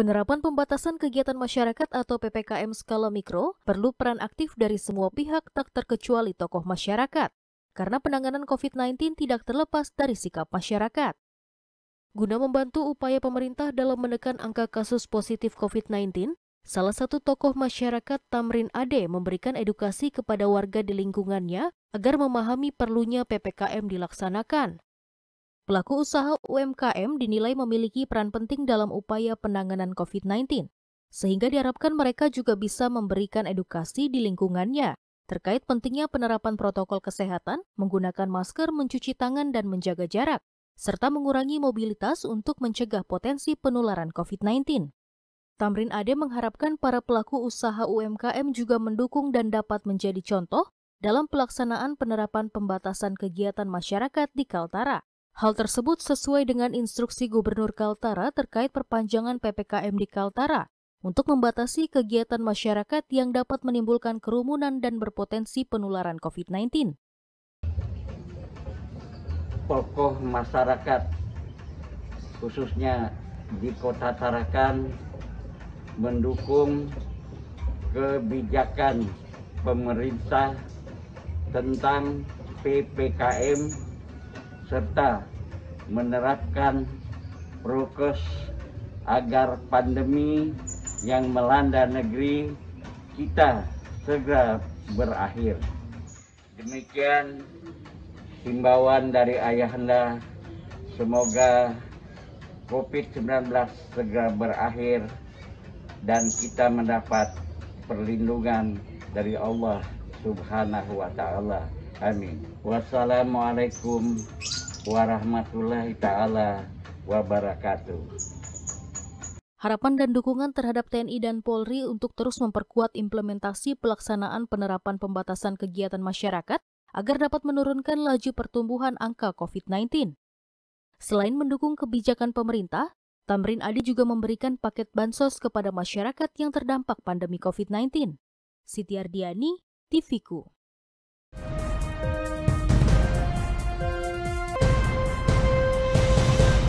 Penerapan pembatasan kegiatan masyarakat atau PPKM skala mikro perlu peran aktif dari semua pihak tak terkecuali tokoh masyarakat, karena penanganan COVID-19 tidak terlepas dari sikap masyarakat. Guna membantu upaya pemerintah dalam menekan angka kasus positif COVID-19, salah satu tokoh masyarakat Tamrin Ade memberikan edukasi kepada warga di lingkungannya agar memahami perlunya PPKM dilaksanakan. Pelaku usaha UMKM dinilai memiliki peran penting dalam upaya penanganan COVID-19, sehingga diharapkan mereka juga bisa memberikan edukasi di lingkungannya terkait pentingnya penerapan protokol kesehatan, menggunakan masker, mencuci tangan, dan menjaga jarak, serta mengurangi mobilitas untuk mencegah potensi penularan COVID-19. Tamrin Ade mengharapkan para pelaku usaha UMKM juga mendukung dan dapat menjadi contoh dalam pelaksanaan penerapan pembatasan kegiatan masyarakat di Kaltara. Hal tersebut sesuai dengan instruksi Gubernur Kaltara terkait perpanjangan PPKM di Kaltara untuk membatasi kegiatan masyarakat yang dapat menimbulkan kerumunan dan berpotensi penularan COVID-19. Tokoh masyarakat, khususnya di Kota Tarakan, mendukung kebijakan pemerintah tentang PPKM serta menerapkan prokes agar pandemi yang melanda negeri kita segera berakhir. Demikian himbauan dari Ayahanda. Semoga COVID-19 segera berakhir dan kita mendapat perlindungan dari Allah Subhanahu wa taala. Amin. Wassalamualaikum warahmatullahi taala wabarakatuh. Harapan dan dukungan terhadap TNI dan Polri untuk terus memperkuat implementasi pelaksanaan penerapan pembatasan kegiatan masyarakat agar dapat menurunkan laju pertumbuhan angka COVID-19. Selain mendukung kebijakan pemerintah, Tamrin Adi juga memberikan paket bansos kepada masyarakat yang terdampak pandemi COVID-19. Siti Ardiani, TVKU.